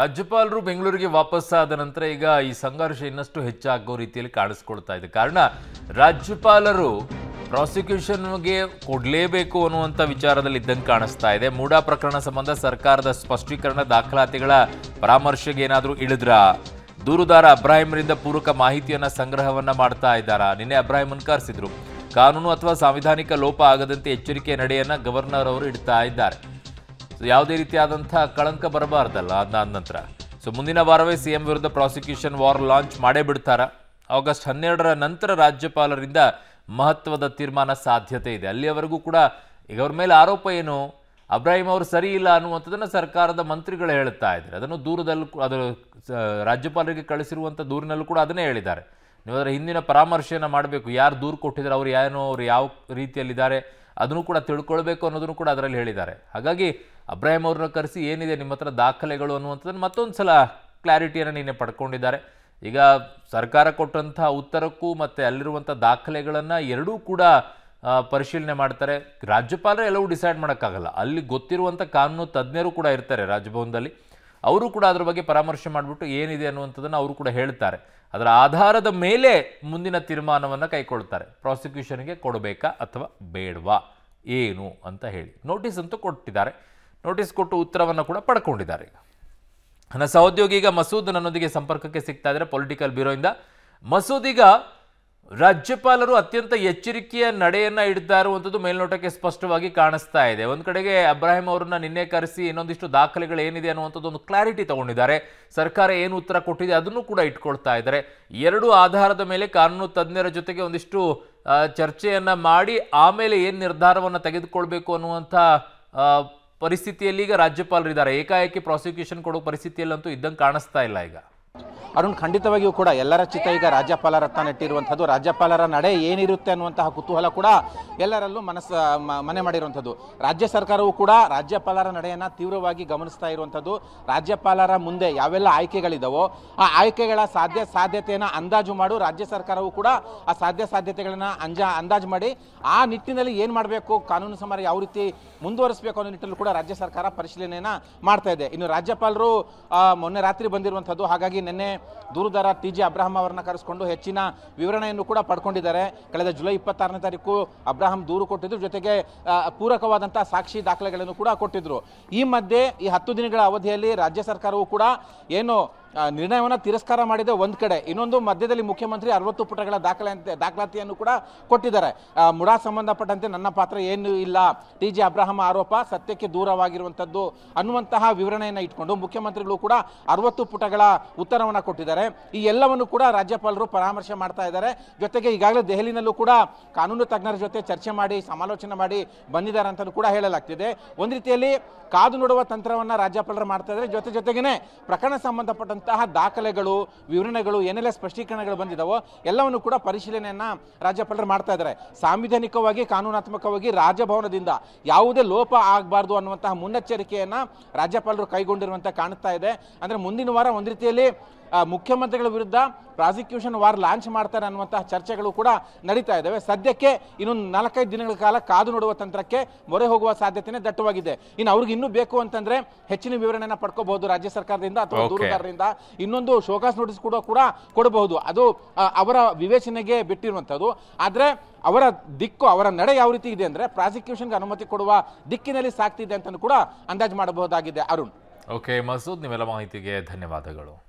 ರಾಜ್ಯಪಾಲರು ಬೆಂಗಳೂರಿಗೆ ವಾಪಸ್ಸಾದ ನಂತರ ಈಗ ಈ ಸಂಘರ್ಷ ಇನ್ನಷ್ಟು ಹೆಚ್ಚಾಗೋ ರೀತಿಯಲ್ಲಿ ಕಾಣಿಸ್ಕೊಳ್ತಾ ಇದೆ ಕಾರಣ ರಾಜ್ಯಪಾಲರು ಪ್ರಾಸಿಕ್ಯೂಷನ್ಗೆ ಕೊಡಲೇಬೇಕು ಅನ್ನುವಂಥ ವಿಚಾರದಲ್ಲಿ ಇದ್ದಂಗೆ ಕಾಣಿಸ್ತಾ ಇದೆ ಮೂಡಾ ಪ್ರಕರಣ ಸಂಬಂಧ ಸರ್ಕಾರದ ಸ್ಪಷ್ಟೀಕರಣ ದಾಖಲಾತಿಗಳ ಪರಾಮರ್ಶೆಗೆ ಏನಾದರೂ ಇಳಿದ್ರ ದೂರುದಾರ ಅಬ್ರಾಹಿಂರಿಂದ ಪೂರಕ ಮಾಹಿತಿಯನ್ನು ಸಂಗ್ರಹವನ್ನು ಮಾಡ್ತಾ ಇದ್ದಾರಾ ನಿನ್ನೆ ಅಬ್ರಾಹಿಂ ಕರೆಸಿದ್ರು ಕಾನೂನು ಅಥವಾ ಸಾಂವಿಧಾನಿಕ ಲೋಪ ಆಗದಂತೆ ಎಚ್ಚರಿಕೆ ನಡೆಯನ್ನು ಗವರ್ನರ್ ಅವರು ಇಡ್ತಾ ಇದ್ದಾರೆ ಯಾವುದೇ ರೀತಿಯಾದಂಥ ಕಳಂಕ ಬರಬಾರ್ದಲ್ಲ ಅದಾದ ನಂತರ ಸೊ ಮುಂದಿನ ವಾರವೇ ಸಿ ಎಂ ವಿರುದ್ಧ ಪ್ರಾಸಿಕ್ಯೂಷನ್ ವಾರ್ ಲಾಂಚ್ ಮಾಡೇ ಬಿಡ್ತಾರ ಆಗಸ್ಟ್ ಹನ್ನೆರಡರ ನಂತರ ರಾಜ್ಯಪಾಲರಿಂದ ಮಹತ್ವದ ತೀರ್ಮಾನ ಸಾಧ್ಯತೆ ಇದೆ ಅಲ್ಲಿಯವರೆಗೂ ಕೂಡ ಈಗ ಅವ್ರ ಮೇಲೆ ಆರೋಪ ಏನು ಅಬ್ರಾಹಿಂ ಅವರು ಸರಿ ಇಲ್ಲ ಅನ್ನುವಂಥದ್ದನ್ನು ಸರ್ಕಾರದ ಮಂತ್ರಿಗಳು ಹೇಳ್ತಾ ಇದ್ದಾರೆ ಅದನ್ನು ದೂರದಲ್ಲೂ ಅದು ರಾಜ್ಯಪಾಲರಿಗೆ ಕಳಿಸಿರುವಂಥ ದೂರಿನಲ್ಲೂ ಕೂಡ ಅದನ್ನೇ ಹೇಳಿದ್ದಾರೆ ನೀವು ಅದರ ಹಿಂದಿನ ಪರಾಮರ್ಶೆಯನ್ನು ಮಾಡಬೇಕು ಯಾರು ದೂರು ಕೊಟ್ಟಿದ್ದಾರೆ ಅವ್ರು ಏನೋ ಅವ್ರು ಯಾವ ರೀತಿಯಲ್ಲಿದ್ದಾರೆ ಅದನ್ನು ಕೂಡ ತಿಳ್ಕೊಳ್ಬೇಕು ಅನ್ನೋದನ್ನು ಕೂಡ ಅದರಲ್ಲಿ ಹೇಳಿದ್ದಾರೆ ಹಾಗಾಗಿ ಅಬ್ರಾಹಿಂ ಅವ್ರನ್ನ ಕರೆಸಿ ಏನಿದೆ ನಿಮ್ಮ ಹತ್ರ ದಾಖಲೆಗಳು ಅನ್ನುವಂಥದ್ದನ್ನು ಮತ್ತೊಂದು ಸಲ ಕ್ಲಾರಿಟಿಯನ್ನು ನಿನ್ನೆ ಪಡ್ಕೊಂಡಿದ್ದಾರೆ ಈಗ ಸರ್ಕಾರ ಕೊಟ್ಟಂತಹ ಉತ್ತರಕ್ಕೂ ಮತ್ತು ಅಲ್ಲಿರುವಂಥ ದಾಖಲೆಗಳನ್ನು ಎರಡೂ ಕೂಡ ಪರಿಶೀಲನೆ ಮಾಡ್ತಾರೆ ರಾಜ್ಯಪಾಲರು ಎಲ್ಲವೂ ಡಿಸೈಡ್ ಮಾಡೋಕ್ಕಾಗಲ್ಲ ಅಲ್ಲಿ ಗೊತ್ತಿರುವಂಥ ಕಾನೂನು ತಜ್ಞರು ಕೂಡ ಇರ್ತಾರೆ ರಾಜಭವನದಲ್ಲಿ ಅವರು ಕೂಡ ಅದರ ಬಗ್ಗೆ ಪರಾಮರ್ಶೆ ಮಾಡಿಬಿಟ್ಟು ಏನಿದೆ ಅನ್ನುವಂಥದ್ದನ್ನು ಅವರು ಕೂಡ ಹೇಳ್ತಾರೆ ಅದರ ಆಧಾರದ ಮೇಲೆ ಮುಂದಿನ ತೀರ್ಮಾನವನ್ನು ಕೈಕೊಳ್ತಾರೆ ಪ್ರಾಸಿಕ್ಯೂಷನ್ಗೆ ಕೊಡಬೇಕಾ ಅಥವಾ ಬೇಡವಾ ಏನು ಅಂತ ಹೇಳಿ ನೋಟಿಸ್ ಅಂತೂ ಕೊಟ್ಟಿದ್ದಾರೆ ನೋಟಿಸ್ ಕೊಟ್ಟು ಉತ್ತರವನ್ನು ಕೂಡ ಪಡ್ಕೊಂಡಿದ್ದಾರೆ ನನ್ನ ಸಹೋದ್ಯೋಗಿ ಈಗ ಮಸೂದ್ ನನ್ನೊಂದಿಗೆ ಸಂಪರ್ಕಕ್ಕೆ ಸಿಗ್ತಾ ಇದ್ದಾರೆ ಪೊಲಿಟಿಕಲ್ ಬ್ಯೂರೋಯಿಂದ ಮಸೂದ್ ಈಗ ರಾಜ್ಯಪಾಲರು ಅತ್ಯಂತ ಎಚ್ಚರಿಕೆಯ ನಡೆಯನ್ನು ಇಡ್ತಾ ಇರುವಂಥದ್ದು ಮೇಲ್ನೋಟಕ್ಕೆ ಸ್ಪಷ್ಟವಾಗಿ ಕಾಣಿಸ್ತಾ ಇದೆ ಒಂದು ಕಡೆಗೆ ಅಬ್ರಾಹಿಂ ಅವರನ್ನ ನಿನ್ನೆ ಕರೆಸಿ ಇನ್ನೊಂದಿಷ್ಟು ದಾಖಲೆಗಳು ಏನಿದೆ ಅನ್ನುವಂಥದ್ದು ಒಂದು ಕ್ಲಾರಿಟಿ ತಗೊಂಡಿದ್ದಾರೆ ಸರ್ಕಾರ ಏನು ಉತ್ತರ ಕೊಟ್ಟಿದೆ ಅದನ್ನು ಕೂಡ ಇಟ್ಕೊಳ್ತಾ ಇದ್ದಾರೆ ಎರಡು ಆಧಾರದ ಮೇಲೆ ಕಾನೂನು ತಜ್ಞರ ಜೊತೆಗೆ ಒಂದಿಷ್ಟು ಚರ್ಚೆಯನ್ನು ಮಾಡಿ ಆಮೇಲೆ ಏನು ನಿರ್ಧಾರವನ್ನು ತೆಗೆದುಕೊಳ್ಬೇಕು ಅನ್ನುವಂಥ ಪರಿಸ್ಥಿತಿಯಲ್ಲಿ ಈಗ ರಾಜ್ಯಪಾಲರಿದ್ದಾರೆ ಏಕಾಏಕಿ ಪ್ರಾಸಿಕ್ಯೂಷನ್ ಕೊಡೋ ಪರಿಸ್ಥಿತಿಯಲ್ಲಂತೂ ಇದ್ದಂಗೆ ಕಾಣಿಸ್ತಾ ಇಲ್ಲ ಈಗ ಅರುಣ್ ಖಂಡಿತವಾಗಿಯೂ ಕೂಡ ಎಲ್ಲರ ಚಿತ್ತ ಈಗ ರಾಜ್ಯಪಾಲರತ್ತ ನೆಟ್ಟಿರುವಂಥದ್ದು ರಾಜ್ಯಪಾಲರ ನಡೆ ಏನಿರುತ್ತೆ ಅನ್ನುವಂತಹ ಕುತೂಹಲ ಕೂಡ ಎಲ್ಲರಲ್ಲೂ ಮನಸ್ಸ ಮನೆ ಮಾಡಿರುವಂಥದ್ದು ರಾಜ್ಯ ಸರ್ಕಾರವು ಕೂಡ ರಾಜ್ಯಪಾಲರ ನಡೆಯನ್ನು ತೀವ್ರವಾಗಿ ಗಮನಿಸ್ತಾ ಇರುವಂಥದ್ದು ರಾಜ್ಯಪಾಲರ ಮುಂದೆ ಯಾವೆಲ್ಲ ಆಯ್ಕೆಗಳಿದ್ದಾವೋ ಆ ಆಯ್ಕೆಗಳ ಸಾಧ್ಯ ಸಾಧ್ಯತೆಯನ್ನು ಅಂದಾಜು ಮಾಡು ರಾಜ್ಯ ಸರ್ಕಾರವು ಕೂಡ ಆ ಸಾಧ್ಯ ಸಾಧ್ಯತೆಗಳನ್ನು ಅಂಜಾ ಅಂದಾಜು ಮಾಡಿ ಆ ನಿಟ್ಟಿನಲ್ಲಿ ಏನು ಮಾಡಬೇಕು ಕಾನೂನು ಸಮರ ಯಾವ ರೀತಿ ಮುಂದುವರಿಸಬೇಕು ಅನ್ನೋ ನಿಟ್ಟಿನಲ್ಲಿ ಕೂಡ ರಾಜ್ಯ ಸರ್ಕಾರ ಪರಿಶೀಲನೆಯನ್ನು ಮಾಡ್ತಾ ಇದೆ ಇನ್ನು ರಾಜ್ಯಪಾಲರು ಮೊನ್ನೆ ರಾತ್ರಿ ಬಂದಿರುವಂಥದ್ದು ಹಾಗಾಗಿ ನಿನ್ನೆ ದೂರುದಾರ ಟಿ ಜಿ ಅಬ್ರಾಹಂ ಅವರನ್ನ ಕರೆಸಿಕೊಂಡು ಹೆಚ್ಚಿನ ವಿವರಣೆಯನ್ನು ಕೂಡ ಪಡ್ಕೊಂಡಿದ್ದಾರೆ ಕಳೆದ ಜುಲೈ ಇಪ್ಪತ್ತಾರನೇ ತಾರೀಕು ಅಬ್ರಾಹಂ ದೂರು ಕೊಟ್ಟಿದ್ರು ಜೊತೆಗೆ ಪೂರಕವಾದಂಥ ಸಾಕ್ಷಿ ದಾಖಲೆಗಳನ್ನು ಕೂಡ ಕೊಟ್ಟಿದ್ರು ಈ ಮಧ್ಯೆ ಈ ಹತ್ತು ದಿನಗಳ ಅವಧಿಯಲ್ಲಿ ರಾಜ್ಯ ಸರ್ಕಾರವು ಕೂಡ ಏನು ನಿರ್ಣಯವನ್ನು ತಿರಸ್ಕಾರ ಮಾಡಿದೆ ಒಂದು ಕಡೆ ಇನ್ನೊಂದು ಮಧ್ಯದಲ್ಲಿ ಮುಖ್ಯಮಂತ್ರಿ ಅರವತ್ತು ಪುಟಗಳ ದಾಖಲೆ ದಾಖಲಾತಿಯನ್ನು ಕೂಡ ಕೊಟ್ಟಿದ್ದಾರೆ ಮುಡಾ ಸಂಬಂಧಪಟ್ಟಂತೆ ನನ್ನ ಪಾತ್ರ ಏನು ಇಲ್ಲ ಟಿ ಜಿ ಅಬ್ರಾಹಂ ಆರೋಪ ಸತ್ಯಕ್ಕೆ ದೂರವಾಗಿರುವಂಥದ್ದು ಅನ್ನುವಂತಹ ವಿವರಣೆಯನ್ನು ಇಟ್ಕೊಂಡು ಮುಖ್ಯಮಂತ್ರಿಗಳು ಕೂಡ ಅರವತ್ತು ಪುಟಗಳ ಉತ್ತರವನ್ನು ಕೊಟ್ಟಿದ್ದಾರೆ ಈ ಎಲ್ಲವನ್ನು ಕೂಡ ರಾಜ್ಯಪಾಲರು ಪರಾಮರ್ಶೆ ಮಾಡ್ತಾ ಇದ್ದಾರೆ ಜೊತೆಗೆ ಈಗಾಗಲೇ ದೆಹಲಿನಲ್ಲೂ ಕೂಡ ಕಾನೂನು ತಜ್ಞರ ಜೊತೆ ಚರ್ಚೆ ಮಾಡಿ ಸಮಾಲೋಚನೆ ಮಾಡಿ ಬಂದಿದ್ದಾರೆ ಅಂತಲೂ ಕೂಡ ಹೇಳಲಾಗ್ತಿದೆ ಒಂದು ರೀತಿಯಲ್ಲಿ ಕಾದು ನೋಡುವ ತಂತ್ರವನ್ನು ರಾಜ್ಯಪಾಲರು ಮಾಡ್ತಾ ಇದ್ದಾರೆ ಜೊತೆ ಜೊತೆಗೇನೆ ಪ್ರಕರಣ ಸಂಬಂಧಪಟ್ಟಂತೆ ಎಂತಹ ದಾಖಲೆಗಳು ವಿವರಣೆಗಳು ಏನೆಲ್ಲ ಸ್ಪಷ್ಟೀಕರಣಗಳು ಬಂದಿದ್ದಾವೋ ಎಲ್ಲವನ್ನು ಕೂಡ ಪರಿಶೀಲನೆಯನ್ನು ರಾಜ್ಯಪಾಲರು ಮಾಡ್ತಾ ಇದ್ದಾರೆ ಸಾಂವಿಧಾನಿಕವಾಗಿ ಕಾನೂನಾತ್ಮಕವಾಗಿ ರಾಜಭವನದಿಂದ ಯಾವುದೇ ಲೋಪ ಆಗಬಾರ್ದು ಅನ್ನುವಂತಹ ಮುನ್ನೆಚ್ಚರಿಕೆಯನ್ನು ರಾಜ್ಯಪಾಲರು ಕೈಗೊಂಡಿರುವಂಥ ಕಾಣ್ತಾ ಇದೆ ಅಂದರೆ ಮುಂದಿನ ವಾರ ಒಂದು ರೀತಿಯಲ್ಲಿ ಮುಖ್ಯಮಂತ್ರಿಗಳ ವಿರುದ್ಧ ಪ್ರಾಸಿಕ್ಯೂಷನ್ ವಾರ್ ಲಾಂಚ್ ಮಾಡ್ತಾರೆ ಅನ್ನುವಂತಹ ಚರ್ಚೆಗಳು ಕೂಡ ನಡೀತಾ ಇದ್ದಾವೆ ಸದ್ಯಕ್ಕೆ ಇನ್ನೊಂದು ನಾಲ್ಕೈದು ದಿನಗಳ ಕಾಲ ಕಾದು ನೋಡುವ ತಂತ್ರಕ್ಕೆ ಮೊರೆ ಹೋಗುವ ಸಾಧ್ಯತೆನೇ ದಟ್ಟವಾಗಿದೆ ಇನ್ನು ಅವ್ರಿಗೆ ಇನ್ನೂ ಬೇಕು ಅಂತಂದ್ರೆ ಹೆಚ್ಚಿನ ವಿವರಣೆಯನ್ನು ಪಡ್ಕೋಬಹುದು ರಾಜ್ಯ ಸರ್ಕಾರದಿಂದ ಅಥವಾ ದೂರುದಾರರಿಂದ ಇನ್ನೊಂದು ಶೋಕಾಸ್ ನೋಟಿಸ್ ಕೂಡ ಕೂಡ ಕೊಡಬಹುದು ಅದು ಅವರ ವಿವೇಚನೆಗೆ ಬಿಟ್ಟಿರುವಂಥದ್ದು ಆದರೆ ಅವರ ದಿಕ್ಕು ಅವರ ನಡೆ ಯಾವ ರೀತಿ ಇದೆ ಅಂದರೆ ಪ್ರಾಸಿಕ್ಯೂಷನ್ಗೆ ಅನುಮತಿ ಕೊಡುವ ದಿಕ್ಕಿನಲ್ಲಿ ಸಾಕ್ತಿದೆ ಅಂತ ಕೂಡ ಅಂದಾಜು ಮಾಡಬಹುದಾಗಿದೆ ಅರುಣ್ ಓಕೆ ಮಸೂದ್ ನಿಮ್ಮೆಲ್ಲ ಮಾಹಿತಿಗೆ ಧನ್ಯವಾದಗಳು